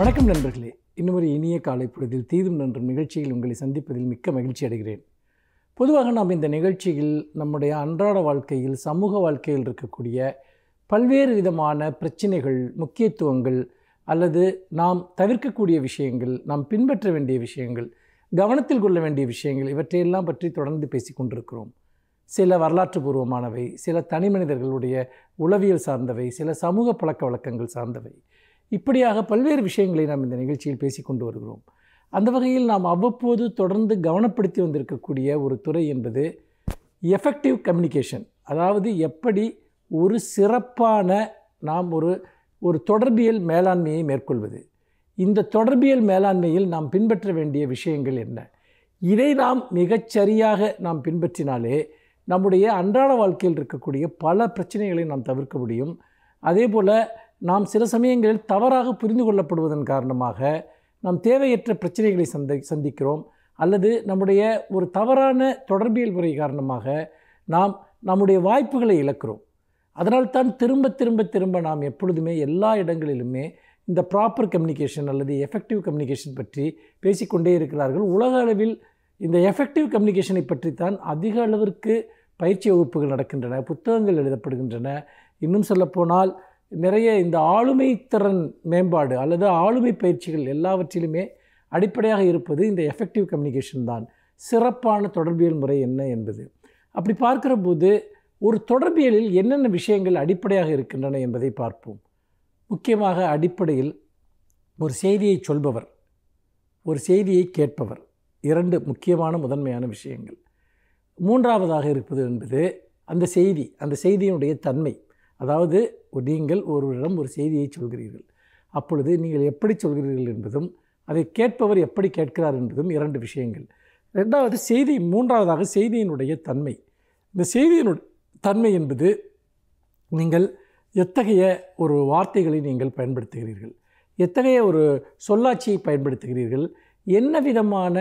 வணக்கம் நண்பர்களே இன்னும் ஒரு இனிய காலை பொழுதில் தீதும் நன்றும் நிகழ்ச்சியில் உங்களை சந்திப்பதில் மிக்க மகிழ்ச்சி அடைகிறேன் பொதுவாக நாம் இந்த நிகழ்ச்சியில் நம்முடைய அன்றாட வாழ்க்கையில் சமூக வாழ்க்கையில் இருக்கக்கூடிய பல்வேறு விதமான பிரச்சனைகள் முக்கியத்துவங்கள் அல்லது நாம் தவிர்க்கக்கூடிய விஷயங்கள் நாம் பின்பற்ற வேண்டிய விஷயங்கள் கவனத்தில் கொள்ள வேண்டிய விஷயங்கள் இவற்றையெல்லாம் பற்றி தொடர்ந்து பேசி கொண்டிருக்கிறோம் சில வரலாற்று பூர்வமானவை சில தனி மனிதர்களுடைய உளவியல் சார்ந்தவை சில சமூக பழக்க வழக்கங்கள் சார்ந்தவை இப்படியாக பல்வேறு விஷயங்களை நாம் இந்த நிகழ்ச்சியில் பேசி கொண்டு வருகிறோம் அந்த வகையில் நாம் அவ்வப்போது தொடர்ந்து கவனப்படுத்தி வந்திருக்கக்கூடிய ஒரு துறை என்பது எஃபெக்டிவ் கம்யூனிகேஷன் அதாவது எப்படி ஒரு சிறப்பான நாம் ஒரு ஒரு தொடர்பியல் மேலாண்மையை மேற்கொள்வது இந்த தொடர்பியல் மேலாண்மையில் நாம் பின்பற்ற வேண்டிய விஷயங்கள் என்ன இதை நாம் மிகச்சரியாக நாம் பின்பற்றினாலே நம்முடைய அன்றாட வாழ்க்கையில் இருக்கக்கூடிய பல பிரச்சனைகளை நாம் தவிர்க்க முடியும் அதே போல் நாம் சில சமயங்களில் தவறாக புரிந்து கொள்ளப்படுவதன் காரணமாக நாம் தேவையற்ற பிரச்சனைகளை சந்தி சந்திக்கிறோம் அல்லது நம்முடைய ஒரு தவறான தொடர்பியல் முறை காரணமாக நாம் நம்முடைய வாய்ப்புகளை இழக்கிறோம் அதனால்தான் திரும்ப திரும்ப திரும்ப நாம் எப்பொழுதுமே எல்லா இடங்களிலுமே இந்த ப்ராப்பர் கம்யூனிகேஷன் அல்லது எஃபெக்டிவ் கம்யூனிகேஷன் பற்றி பேசிக்கொண்டே இருக்கிறார்கள் உலக அளவில் இந்த எஃபெக்டிவ் கம்யூனிகேஷனை பற்றித்தான் அதிக அளவிற்கு பயிற்சி வகுப்புகள் நடக்கின்றன புத்தகங்கள் எழுதப்படுகின்றன இன்னும் சொல்லப்போனால் நிறைய இந்த ஆளுமை திறன் மேம்பாடு அல்லது ஆளுமை பயிற்சிகள் எல்லாவற்றிலுமே அடிப்படையாக இருப்பது இந்த எஃபெக்டிவ் கம்யூனிகேஷன் தான் சிறப்பான தொடர்பியல் முறை என்ன என்பது அப்படி பார்க்குற போது ஒரு தொடர்பியலில் என்னென்ன விஷயங்கள் அடிப்படையாக இருக்கின்றன என்பதை பார்ப்போம் முக்கியமாக அடிப்படையில் ஒரு செய்தியை சொல்பவர் ஒரு செய்தியை கேட்பவர் இரண்டு முக்கியமான முதன்மையான விஷயங்கள் மூன்றாவதாக இருப்பது என்பது அந்த செய்தி அந்த செய்தியினுடைய தன்மை அதாவது நீங்கள் ஒருவரிடம் ஒரு செய்தியை சொல்கிறீர்கள் அப்பொழுது நீங்கள் எப்படி சொல்கிறீர்கள் என்பதும் அதை கேட்பவர் எப்படி கேட்கிறார் என்பதும் இரண்டு விஷயங்கள் ரெண்டாவது செய்தி மூன்றாவதாக செய்தியினுடைய தன்மை இந்த செய்தியினுடைய தன்மை என்பது நீங்கள் எத்தகைய ஒரு வார்த்தைகளை நீங்கள் பயன்படுத்துகிறீர்கள் எத்தகைய ஒரு சொல்லாட்சியை பயன்படுத்துகிறீர்கள் என்ன விதமான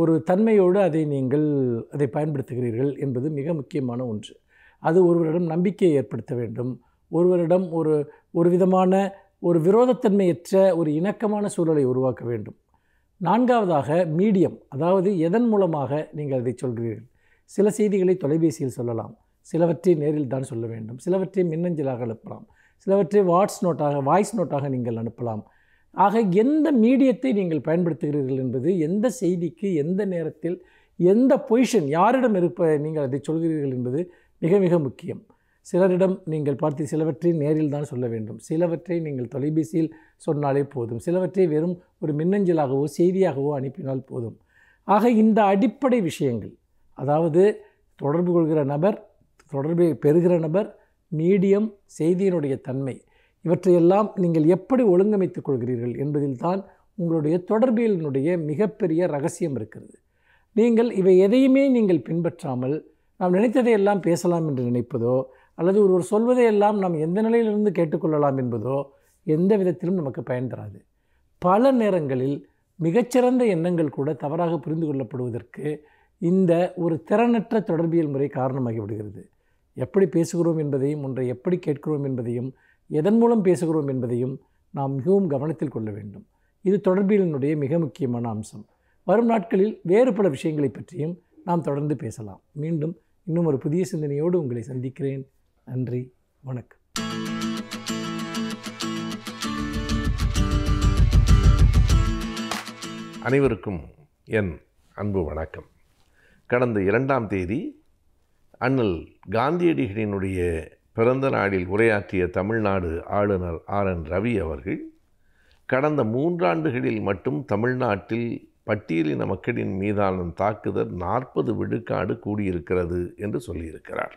ஒரு தன்மையோடு அதை நீங்கள் அதை பயன்படுத்துகிறீர்கள் என்பது மிக முக்கியமான ஒன்று அது ஒருவரிடம் நம்பிக்கையை ஏற்படுத்த வேண்டும் ஒருவரிடம் ஒரு ஒரு விதமான ஒரு விரோதத்தன்மையற்ற ஒரு இணக்கமான சூழலை உருவாக்க வேண்டும் நான்காவதாக மீடியம் அதாவது எதன் மூலமாக நீங்கள் அதை சொல்கிறீர்கள் சில செய்திகளை தொலைபேசியில் சொல்லலாம் சிலவற்றை நேரில் தான் சொல்ல வேண்டும் சிலவற்றை மின்னஞ்சலாக அனுப்பலாம் சிலவற்றை வாட்ஸ் நோட்டாக வாய்ஸ் நோட்டாக நீங்கள் அனுப்பலாம் ஆக எந்த மீடியத்தை நீங்கள் பயன்படுத்துகிறீர்கள் என்பது எந்த செய்திக்கு எந்த நேரத்தில் எந்த பொசிஷன் யாரிடம் இருப்ப நீங்கள் அதை சொல்கிறீர்கள் என்பது மிக மிக முக்கியம் சிலரிடம் நீங்கள் பார்த்து சிலவற்றை நேரில் தான் சொல்ல வேண்டும் சிலவற்றை நீங்கள் தொலைபேசியில் சொன்னாலே போதும் சிலவற்றை வெறும் ஒரு மின்னஞ்சலாகவோ செய்தியாகவோ அனுப்பினால் போதும் ஆக இந்த அடிப்படை விஷயங்கள் அதாவது தொடர்பு கொள்கிற நபர் தொடர்பு பெறுகிற நபர் மீடியம் செய்தியினுடைய தன்மை இவற்றையெல்லாம் நீங்கள் எப்படி ஒழுங்கமைத்துக் கொள்கிறீர்கள் என்பதில்தான் உங்களுடைய தொடர்பியலினுடைய மிகப்பெரிய ரகசியம் இருக்கிறது நீங்கள் இவை எதையுமே நீங்கள் பின்பற்றாமல் நாம் நினைத்ததையெல்லாம் பேசலாம் என்று நினைப்பதோ அல்லது ஒருவர் சொல்வதையெல்லாம் நாம் எந்த நிலையிலிருந்து கேட்டுக்கொள்ளலாம் என்பதோ எந்த விதத்திலும் நமக்கு பயன் தராது பல நேரங்களில் மிகச்சிறந்த எண்ணங்கள் கூட தவறாக புரிந்து கொள்ளப்படுவதற்கு இந்த ஒரு திறனற்ற தொடர்பியல் முறை காரணமாகிவிடுகிறது எப்படி பேசுகிறோம் என்பதையும் ஒன்றை எப்படி கேட்கிறோம் என்பதையும் எதன் மூலம் பேசுகிறோம் என்பதையும் நாம் மிகவும் கவனத்தில் கொள்ள வேண்டும் இது தொடர்பியலினுடைய மிக முக்கியமான அம்சம் வரும் நாட்களில் வேறு பல விஷயங்களை பற்றியும் நாம் தொடர்ந்து பேசலாம் மீண்டும் இன்னும் ஒரு புதிய சிந்தனையோடு உங்களை சந்திக்கிறேன் நன்றி வணக்கம் அனைவருக்கும் என் அன்பு வணக்கம் கடந்த இரண்டாம் தேதி காந்தியடிகளினுடைய பிறந்த நாளில் உரையாற்றிய தமிழ்நாடு ஆளுநர் ரவி அவர்கள் கடந்த மூன்றாண்டுகளில் மட்டும் தமிழ்நாட்டில் பட்டியலின மக்களின் மீதான தாக்குதல் நாற்பது கூடியிருக்கிறது என்று சொல்லியிருக்கிறார்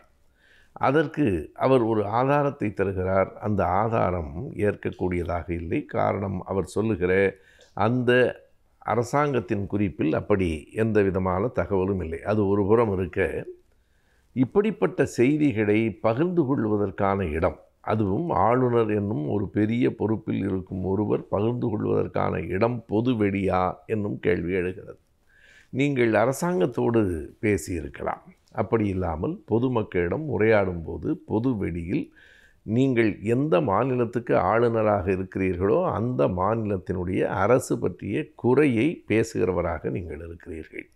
அதற்கு அவர் ஒரு ஆதாரத்தை தருகிறார் அந்த ஆதாரம் ஏற்கக்கூடியதாக இல்லை காரணம் அவர் சொல்லுகிற அந்த அரசாங்கத்தின் குறிப்பில் அப்படி எந்த விதமான தகவலும் இல்லை அது ஒரு புறம் இருக்க இப்படிப்பட்ட செய்திகளை பகிர்ந்து கொள்வதற்கான இடம் அதுவும் ஆளுநர் என்னும் ஒரு பெரிய பொறுப்பில் இருக்கும் ஒருவர் பகிர்ந்து கொள்வதற்கான இடம் பொது வெடியா என்னும் கேள்வி எழுகிறது நீங்கள் அரசாங்கத்தோடு பேசியிருக்கலாம் அப்படி இல்லாமல் பொதுமக்களிடம் உரையாடும் போது பொது வெளியில் நீங்கள் எந்த மாநிலத்துக்கு ஆளுநராக இருக்கிறீர்களோ அந்த மாநிலத்தினுடைய அரசு பற்றிய குறையை பேசுகிறவராக நீங்கள் இருக்கிறீர்கள்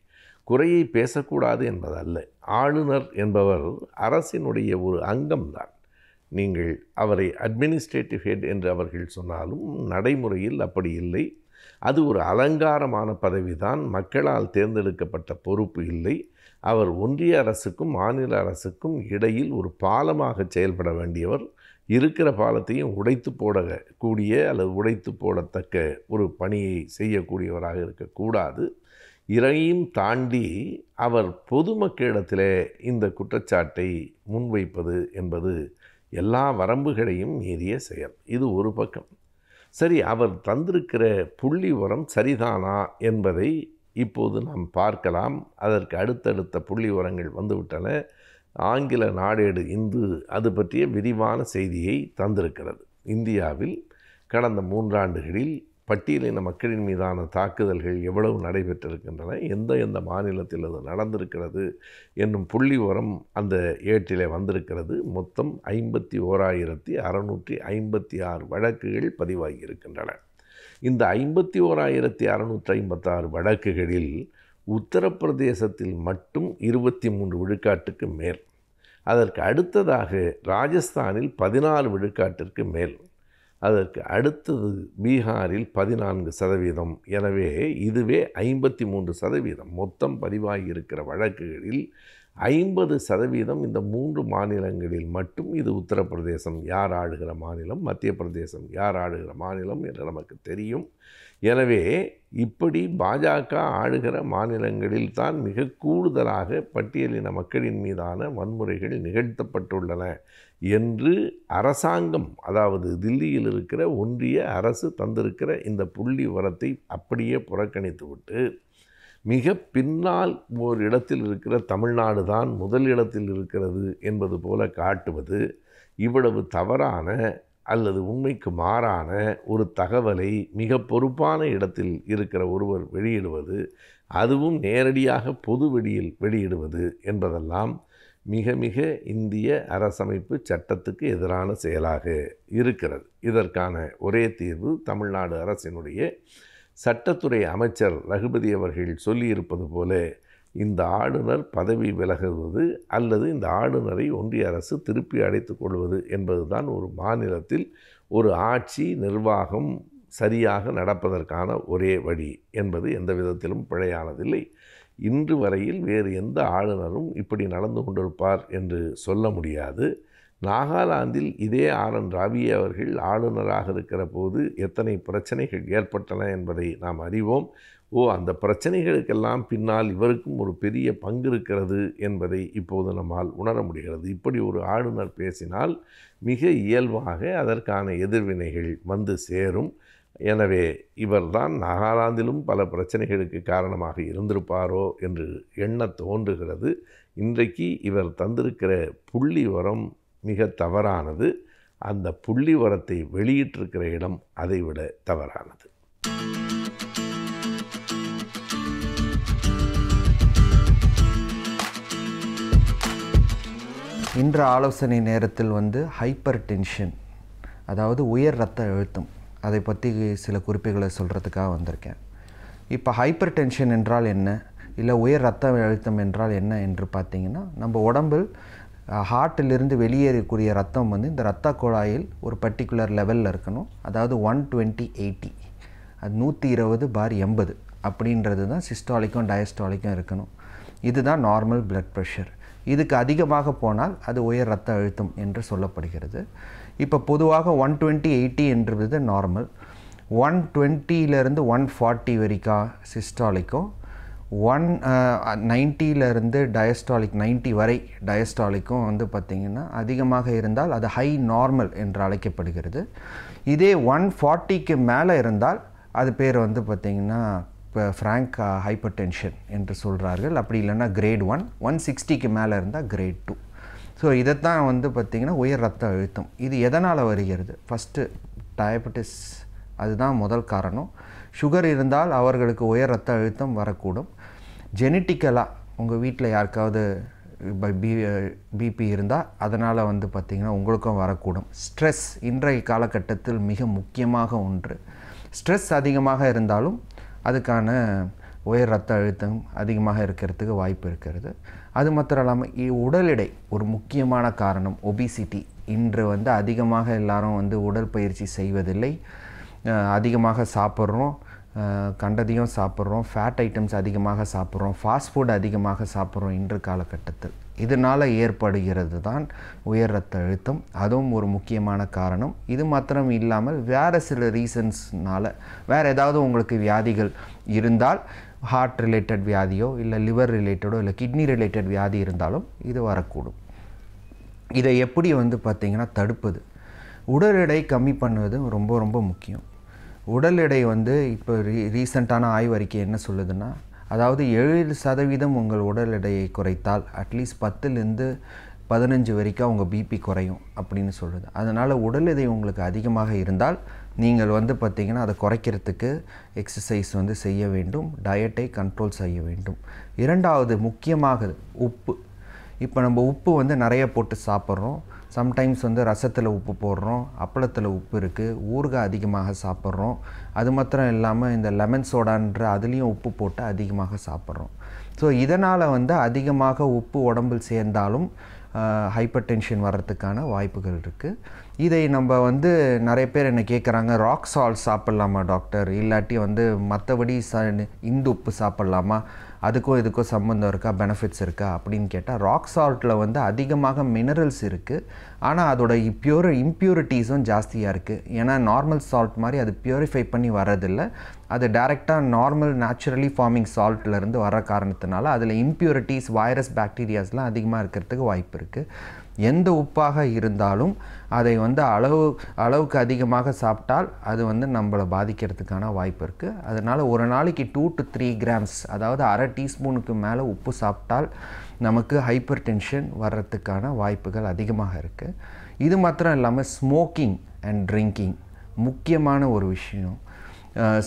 குறையை பேசக்கூடாது என்பதல்ல ஆளுநர் என்பவர் அரசினுடைய ஒரு அங்கம்தான் நீங்கள் அவரை அட்மினிஸ்ட்ரேட்டிவ் ஹெட் என்று அவர்கள் சொன்னாலும் நடைமுறையில் அப்படி இல்லை அது ஒரு அலங்காரமான பதவி தான் மக்களால் தேர்ந்தெடுக்கப்பட்ட பொறுப்பு இல்லை அவர் ஒன்றிய அரசுக்கும் மாநில அரசுக்கும் இடையில் ஒரு பாலமாக செயல்பட வேண்டியவர் இருக்கிற பாலத்தையும் உடைத்து போட கூடிய அல்லது உடைத்து போடத்தக்க ஒரு பணியை செய்யக்கூடியவராக இருக்கக்கூடாது இறையும் தாண்டி அவர் பொதுமக்களிடத்திலே இந்த குற்றச்சாட்டை முன்வைப்பது என்பது எல்லா வரம்புகளையும் மீறிய செயல் இது ஒரு பக்கம் சரி அவர் தந்திருக்கிற புள்ளி உரம் சரிதானா என்பதை இப்போது நாம் பார்க்கலாம் அதற்கு அடுத்தடுத்த புள்ளி உரங்கள் வந்துவிட்டன ஆங்கில நாடேடு இந்து அது பற்றிய விரிவான செய்தியை தந்திருக்கிறது இந்தியாவில் கடந்த மூன்றாண்டுகளில் பட்டியலின மக்களின் மீதான தாக்குதல்கள் எவ்வளவு நடைபெற்றிருக்கின்றன எந்த எந்த மாநிலத்தில் அது நடந்திருக்கிறது என்னும் புள்ளி உரம் அந்த ஏட்டிலே வந்திருக்கிறது மொத்தம் ஐம்பத்தி ஓராயிரத்தி அறநூற்றி ஐம்பத்தி ஆறு வழக்குகள் பதிவாகி இருக்கின்றன இந்த ஐம்பத்தி ஓராயிரத்தி அறநூற்றி ஐம்பத்தாறு வழக்குகளில் உத்தரப்பிரதேசத்தில் மட்டும் இருபத்தி மூன்று விழுக்காட்டுக்கு மேல் அதற்கு அடுத்ததாக ராஜஸ்தானில் பதினாலு விழுக்காட்டிற்கு மேல் அதற்கு அடுத்தது பீகாரில் பதினான்கு சதவீதம் எனவே இதுவே ஐம்பத்தி மூன்று சதவீதம் மொத்தம் பதிவாகி இருக்கிற வழக்குகளில் ஐம்பது சதவீதம் இந்த மூன்று மாநிலங்களில் மட்டும் இது உத்தரப்பிரதேசம் யார் ஆளுகிற மாநிலம் மத்திய பிரதேசம் யார் ஆளுகிற மாநிலம் என்று நமக்கு தெரியும் எனவே இப்படி பாஜக ஆளுகிற மாநிலங்களில் தான் மிக கூடுதலாக பட்டியலின மக்களின் மீதான வன்முறைகள் நிகழ்த்தப்பட்டுள்ளன என்று அரசாங்கம் அதாவது தில்லியில் இருக்கிற ஒன்றிய அரசு தந்திருக்கிற இந்த புள்ளி உரத்தை அப்படியே புறக்கணித்துவிட்டு மிக பின்னால் ஒரு இடத்தில் இருக்கிற தமிழ்நாடு தான் முதல் இடத்தில் இருக்கிறது என்பது போல காட்டுவது இவ்வளவு தவறான அல்லது உண்மைக்கு மாறான ஒரு தகவலை மிக பொறுப்பான இடத்தில் இருக்கிற ஒருவர் வெளியிடுவது அதுவும் நேரடியாக பொது வெளியில் வெளியிடுவது என்பதெல்லாம் மிக மிக இந்திய அரசமைப்பு சட்டத்துக்கு எதிரான செயலாக இருக்கிறது இதற்கான ஒரே தீர்வு தமிழ்நாடு அரசினுடைய சட்டத்துறை அமைச்சர் ரகுபதி அவர்கள் சொல்லியிருப்பது போல இந்த ஆளுநர் பதவி விலகுவது அல்லது இந்த ஆளுநரை ஒன்றிய அரசு திருப்பி அழைத்து கொள்வது என்பதுதான் ஒரு மாநிலத்தில் ஒரு ஆட்சி நிர்வாகம் சரியாக நடப்பதற்கான ஒரே வழி என்பது எந்த விதத்திலும் பிழையானதில்லை இன்று வரையில் வேறு எந்த ஆளுநரும் இப்படி நடந்து கொண்டிருப்பார் என்று சொல்ல முடியாது நாகாலாந்தில் இதே ஆர் என் ராவி அவர்கள் ஆளுநராக இருக்கிற போது எத்தனை பிரச்சனைகள் ஏற்பட்டன என்பதை நாம் அறிவோம் ஓ அந்த பிரச்சனைகளுக்கெல்லாம் பின்னால் இவருக்கும் ஒரு பெரிய பங்கு இருக்கிறது என்பதை இப்போது நம்மால் உணர முடிகிறது இப்படி ஒரு ஆளுநர் பேசினால் மிக இயல்பாக அதற்கான எதிர்வினைகள் வந்து சேரும் எனவே இவர்தான் நாகாலாந்திலும் பல பிரச்சனைகளுக்கு காரணமாக இருந்திருப்பாரோ என்று எண்ண தோன்றுகிறது இன்றைக்கு இவர் தந்திருக்கிற புள்ளி உரம் மிக தவறானது அந்த புள்ளி வரத்தை வெளியிட்டிருக்கிற இடம் அதைவிட தவறானது இன்று ஆலோசனை நேரத்தில் வந்து ஹைப்பர் டென்ஷன் அதாவது உயர் ரத்த அழுத்தம் அதை பற்றி சில குறிப்புகளை சொல்கிறதுக்காக வந்திருக்கேன் இப்போ ஹைப்பர் டென்ஷன் என்றால் என்ன இல்லை உயர் ரத்த அழுத்தம் என்றால் என்ன என்று பார்த்திங்கன்னா நம்ம உடம்பில் ஹார்ட்டிலிருந்து வெளியேறக்கூடிய ரத்தம் வந்து இந்த ரத்த குழாயில் ஒரு பர்டிகுலர் லெவலில் இருக்கணும் அதாவது ஒன் டுவெண்ட்டி எயிட்டி அது நூற்றி இருபது பார் எண்பது அப்படின்றது தான் சிஸ்டாலிக்கும் டயஸ்டாலிக்கும் இருக்கணும் இதுதான் நார்மல் பிளட் ப்ரெஷர் இதுக்கு அதிகமாக போனால் அது உயர் ரத்த அழுத்தம் என்று சொல்லப்படுகிறது இப்போ பொதுவாக ஒன் டுவெண்ட்டி எயிட்டி என்றது நார்மல் ஒன் டுவெண்ட்டியிலேருந்து ஒன் ஃபார்ட்டி வரைக்கும் சிஸ்டாலிக்கும் ஒன் நைன்ட்டியிலிருந்து டயஸ்டாலிக் நைன்ட்டி வரை டயஸ்டாலிக்கும் வந்து பார்த்திங்கன்னா அதிகமாக இருந்தால் அது ஹை நார்மல் என்று அழைக்கப்படுகிறது இதே ஒன் ஃபார்ட்டிக்கு மேலே இருந்தால் அது பேர் வந்து பார்த்திங்கன்னா இப்போ ஃப்ராங்க் ஹைப்பர் டென்ஷன் என்று சொல்கிறார்கள் அப்படி இல்லைன்னா கிரேட் ஒன் ஒன் சிக்ஸ்டிக்கு மேலே இருந்தால் கிரேட் டூ ஸோ இதைத்தான் வந்து பார்த்திங்கன்னா உயர் ரத்த அழுத்தம் இது எதனால் வருகிறது ஃபஸ்ட்டு டயபட்டிஸ் அதுதான் முதல் காரணம் சுகர் இருந்தால் அவர்களுக்கு உயர் ரத்த அழுத்தம் வரக்கூடும் ஜெனட்டிக்கலாக உங்கள் வீட்டில் யாருக்காவது பி பிபி இருந்தால் அதனால் வந்து பார்த்திங்கன்னா உங்களுக்கும் வரக்கூடும் ஸ்ட்ரெஸ் இன்றைய காலகட்டத்தில் மிக முக்கியமாக ஒன்று ஸ்ட்ரெஸ் அதிகமாக இருந்தாலும் அதுக்கான உயர் ரத்த அழுத்தம் அதிகமாக இருக்கிறதுக்கு வாய்ப்பு இருக்கிறது அது மாத்திரம் இல்லாமல் உடல் எடை ஒரு முக்கியமான காரணம் ஒபிசிட்டி இன்று வந்து அதிகமாக எல்லாரும் வந்து உடற்பயிற்சி செய்வதில்லை அதிகமாக சாப்பிட்றோம் கண்டதையும் சாப்பிட்றோம் ஃபேட் ஐட்டம்ஸ் அதிகமாக சாப்பிட்றோம் ஃபாஸ்ட் ஃபுட் அதிகமாக சாப்பிட்றோம் இன்று காலகட்டத்தில் இதனால் ஏற்படுகிறது தான் உயர் ரத்த அழுத்தம் அதுவும் ஒரு முக்கியமான காரணம் இது மாத்திரம் இல்லாமல் வேறு சில ரீசன்ஸ்னால் வேறு ஏதாவது உங்களுக்கு வியாதிகள் இருந்தால் ஹார்ட் ரிலேட்டட் வியாதியோ இல்லை லிவர் ரிலேட்டடோ இல்லை கிட்னி ரிலேட்டட் வியாதி இருந்தாலும் இது வரக்கூடும் இதை எப்படி வந்து பார்த்திங்கன்னா தடுப்பது உடல் எடை கம்மி பண்ணுவது ரொம்ப ரொம்ப முக்கியம் உடல் எடை வந்து இப்போ ரீ ரீசண்டான ஆய்வறிக்கை என்ன சொல்லுதுன்னா அதாவது ஏழு சதவீதம் உங்கள் உடல் எடையை குறைத்தால் அட்லீஸ்ட் பத்துலேருந்து பதினஞ்சு வரைக்கும் அவங்க பிபி குறையும் அப்படின்னு சொல்லுது அதனால் உடல் எடை உங்களுக்கு அதிகமாக இருந்தால் நீங்கள் வந்து பார்த்திங்கன்னா அதை குறைக்கிறதுக்கு எக்ஸசைஸ் வந்து செய்ய வேண்டும் டயட்டை கண்ட்ரோல் செய்ய வேண்டும் இரண்டாவது முக்கியமாக உப்பு இப்போ நம்ம உப்பு வந்து நிறைய போட்டு சாப்பிட்றோம் சம்டைம்ஸ் வந்து ரசத்தில் உப்பு போடுறோம் அப்பளத்தில் உப்பு இருக்குது ஊறுகாய் அதிகமாக சாப்பிட்றோம் அது மாத்திரம் இல்லாமல் இந்த லெமன் சோடான்ற அதுலேயும் உப்பு போட்டு அதிகமாக சாப்பிட்றோம் ஸோ இதனால் வந்து அதிகமாக உப்பு உடம்பில் சேர்ந்தாலும் ஹைப்பர் டென்ஷன் வர்றதுக்கான வாய்ப்புகள் இருக்குது இதை நம்ம வந்து நிறைய பேர் என்ன கேட்குறாங்க ராக் சால்ட் சாப்பிட்லாமா டாக்டர் இல்லாட்டி வந்து மற்றபடி ச இந்து உப்பு சாப்பிட்லாமா அதுக்கும் இதுக்கும் சம்மந்தம் இருக்கா பெனிஃபிட்ஸ் இருக்கா அப்படின்னு கேட்டால் ராக் சால்ட்டில் வந்து அதிகமாக மினரல்ஸ் இருக்குது ஆனால் அதோட பியூர் இம்ப்யூரிட்டிஸும் ஜாஸ்தியாக இருக்குது ஏன்னா நார்மல் சால்ட் மாதிரி அது ப்யூரிஃபை பண்ணி வரதில்லை அது டைரெக்டாக நார்மல் நேச்சுரலி ஃபார்மிங் சால்ட்லேருந்து வர காரணத்தினால அதில் இம்ப்யூரிட்டிஸ் வைரஸ் பாக்டீரியாஸ்லாம் அதிகமாக இருக்கிறதுக்கு வாய்ப்பு இருக்குது எந்த உப்பாக இருந்தாலும் அதை வந்து அளவு அளவுக்கு அதிகமாக சாப்பிட்டால் அது வந்து நம்மளை பாதிக்கிறதுக்கான வாய்ப்பு இருக்குது அதனால் ஒரு நாளைக்கு டூ டு த்ரீ கிராம்ஸ் அதாவது அரை டீஸ்பூனுக்கு மேலே உப்பு சாப்பிட்டால் நமக்கு ஹைப்பர் டென்ஷன் வர்றதுக்கான வாய்ப்புகள் அதிகமாக இருக்குது இது மாத்திரம் இல்லாமல் ஸ்மோக்கிங் அண்ட் ட்ரிங்கிங் முக்கியமான ஒரு விஷயம்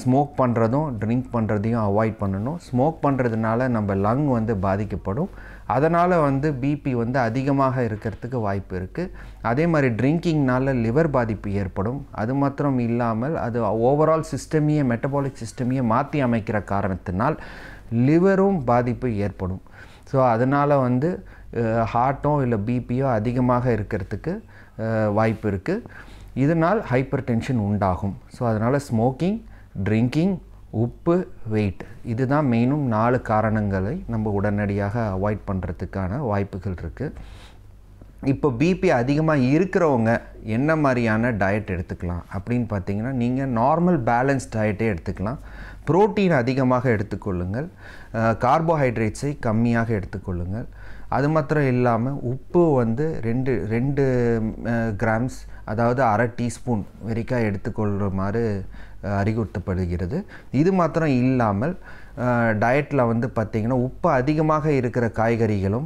ஸ்மோக் பண்ணுறதும் ட்ரிங்க் பண்ணுறதையும் அவாய்ட் பண்ணணும் ஸ்மோக் பண்ணுறதுனால நம்ம லங் வந்து பாதிக்கப்படும் அதனால் வந்து பிபி வந்து அதிகமாக இருக்கிறதுக்கு வாய்ப்பு இருக்குது அதே மாதிரி ட்ரிங்கிங்னால் லிவர் பாதிப்பு ஏற்படும் அது மாத்திரம் இல்லாமல் அது ஓவரால் சிஸ்டமையே மெட்டபாலிக் சிஸ்டமையே மாற்றி அமைக்கிற காரணத்தினால் லிவரும் பாதிப்பு ஏற்படும் ஸோ அதனால் வந்து ஹார்ட்டோ இல்லை பிபியோ அதிகமாக இருக்கிறதுக்கு வாய்ப்பு இருக்குது இதனால் ஹைப்பர் டென்ஷன் உண்டாகும் ஸோ அதனால் ஸ்மோக்கிங் ட்ரிங்கிங் உப்பு வெயிட் இதுதான் மெயினும் நாலு காரணங்களை நம்ம உடனடியாக அவாய்ட் பண்ணுறதுக்கான வாய்ப்புகள் இருக்குது இப்போ பிபி அதிகமாக இருக்கிறவங்க என்ன மாதிரியான டயட் எடுத்துக்கலாம் அப்படின்னு பார்த்தீங்கன்னா நீங்கள் நார்மல் பேலன்ஸ் டயட்டே எடுத்துக்கலாம் ப்ரோட்டீன் அதிகமாக எடுத்துக்கொள்ளுங்கள் கார்போஹைட்ரேட்ஸை கம்மியாக எடுத்துக்கொள்ளுங்கள் அது மாத்திரம் இல்லாமல் உப்பு வந்து ரெண்டு ரெண்டு கிராம்ஸ் அதாவது அரை டீஸ்பூன் வரைக்கும் எடுத்துக்கொள்கிற மாதிரி அறிவுறுத்தப்படுகிறது இது மாத்திரம் இல்லாமல் டயட்டில் வந்து பார்த்திங்கன்னா உப்பு அதிகமாக இருக்கிற காய்கறிகளும்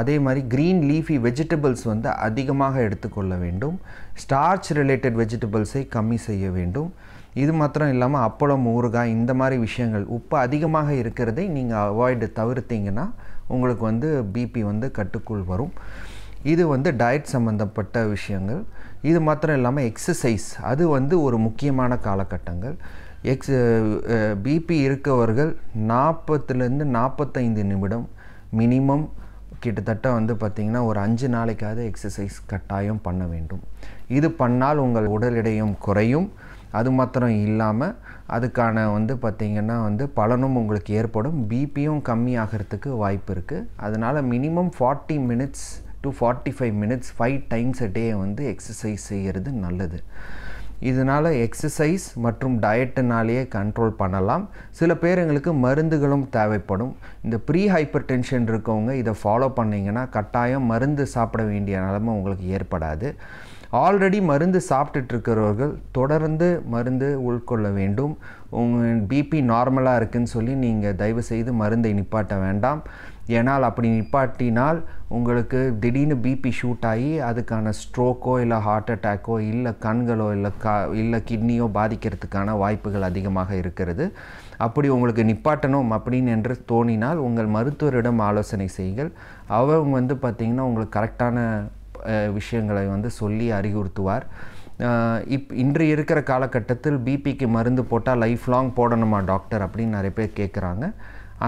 அதே மாதிரி க்ரீன் லீஃபி வெஜிடபிள்ஸ் வந்து அதிகமாக எடுத்துக்கொள்ள வேண்டும் ஸ்டார்ச் ரிலேட்டட் வெஜிடபிள்ஸை கம்மி செய்ய வேண்டும் இது மாத்திரம் இல்லாமல் அப்பளம் ஊறுகாய் இந்த மாதிரி விஷயங்கள் உப்பு அதிகமாக இருக்கிறதை நீங்கள் அவாய்டு தவிர்த்திங்கன்னா உங்களுக்கு வந்து பிபி வந்து கட்டுக்குள் வரும் இது வந்து டயட் சம்மந்தப்பட்ட விஷயங்கள் இது மாத்திரம் இல்லாமல் எக்ஸசைஸ் அது வந்து ஒரு முக்கியமான காலகட்டங்கள் எக்ஸ் பிபி இருக்கவர்கள் நாற்பத்துலேருந்து நாற்பத்தைந்து நிமிடம் மினிமம் கிட்டத்தட்ட வந்து பார்த்திங்கன்னா ஒரு அஞ்சு நாளைக்காவது எக்ஸசைஸ் கட்டாயம் பண்ண வேண்டும் இது பண்ணால் உங்கள் உடல் எடையும் குறையும் அது மாத்திரம் இல்லாமல் அதுக்கான வந்து பார்த்திங்கன்னா வந்து பலனும் உங்களுக்கு ஏற்படும் பிபியும் கம்மி ஆகிறதுக்கு வாய்ப்பு இருக்குது அதனால் minimum forty minutes to forty five minutes five times a day வந்து எக்ஸசைஸ் செய்கிறது நல்லது இதனால் எக்ஸசைஸ் மற்றும் டயட்டுனாலேயே கண்ட்ரோல் பண்ணலாம் சில பேர் எங்களுக்கு மருந்துகளும் தேவைப்படும் இந்த ப்ரீ ஹைப்பர் டென்ஷன் இருக்கவங்க இதை ஃபாலோ பண்ணிங்கன்னா கட்டாயம் மருந்து சாப்பிட வேண்டிய நிலமை உங்களுக்கு ஏற்படாது ஆல்ரெடி மருந்து சாப்பிட்டுட்ருக்கிறவர்கள் தொடர்ந்து மருந்து உட்கொள்ள வேண்டும் உங்கள் பிபி நார்மலாக இருக்குதுன்னு சொல்லி நீங்கள் தயவுசெய்து மருந்தை நிப்பாட்ட வேண்டாம் ஏன்னால் அப்படி நிப்பாட்டினால் உங்களுக்கு திடீர்னு பிபி ஷூட் ஆகி அதுக்கான ஸ்ட்ரோக்கோ இல்லை ஹார்ட் அட்டாக்கோ இல்லை கண்களோ இல்லை கா இல்லை கிட்னியோ பாதிக்கிறதுக்கான வாய்ப்புகள் அதிகமாக இருக்கிறது அப்படி உங்களுக்கு நிப்பாட்டணும் அப்படின்னு என்று தோணினால் உங்கள் மருத்துவரிடம் ஆலோசனை செய்யுங்கள் அவர் வந்து பார்த்திங்கன்னா உங்களுக்கு கரெக்டான விஷயங்களை வந்து சொல்லி அறிவுறுத்துவார் இப் இன்று இருக்கிற காலகட்டத்தில் பிபிக்கு மருந்து போட்டால் லைஃப் லாங் போடணுமா டாக்டர் அப்படின்னு நிறைய பேர் கேட்குறாங்க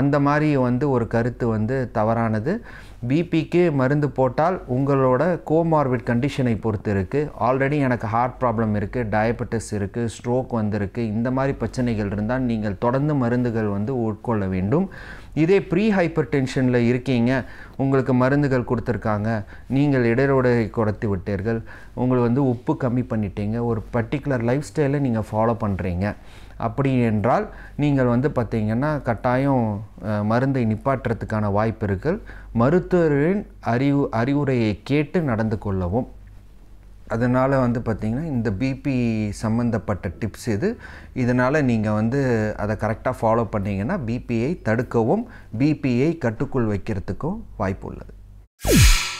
அந்த மாதிரி வந்து ஒரு கருத்து வந்து தவறானது பிபிக்கு மருந்து போட்டால் உங்களோட கோமார்பிட் கண்டிஷனை பொறுத்து இருக்குது ஆல்ரெடி எனக்கு ஹார்ட் ப்ராப்ளம் இருக்குது டயபெட்டிஸ் இருக்குது ஸ்ட்ரோக் வந்திருக்கு இந்த மாதிரி பிரச்சனைகள் இருந்தால் நீங்கள் தொடர்ந்து மருந்துகள் வந்து உட்கொள்ள வேண்டும் இதே ப்ரீ ஹைப்பர் டென்ஷனில் இருக்கீங்க உங்களுக்கு மருந்துகள் கொடுத்துருக்காங்க நீங்கள் இடைரோடை குறைத்து விட்டீர்கள் உங்களை வந்து உப்பு கம்மி பண்ணிட்டீங்க ஒரு பர்டிகுலர் லைஃப் ஸ்டைலை நீங்கள் ஃபாலோ பண்ணுறீங்க அப்படி என்றால் நீங்கள் வந்து பார்த்திங்கன்னா கட்டாயம் மருந்தை நிப்பாட்டுறதுக்கான வாய்ப்பு இருக்குது மருத்துவரின் அறிவு அறிவுரையை கேட்டு நடந்து கொள்ளவும் அதனால் வந்து பார்த்திங்கன்னா இந்த பிபி சம்மந்தப்பட்ட டிப்ஸ் இது இதனால் நீங்கள் வந்து அதை கரெக்டாக ஃபாலோ பண்ணிங்கன்னா பிபியை தடுக்கவும் பிபியை கட்டுக்குள் வைக்கிறதுக்கும் வாய்ப்பு உள்ளது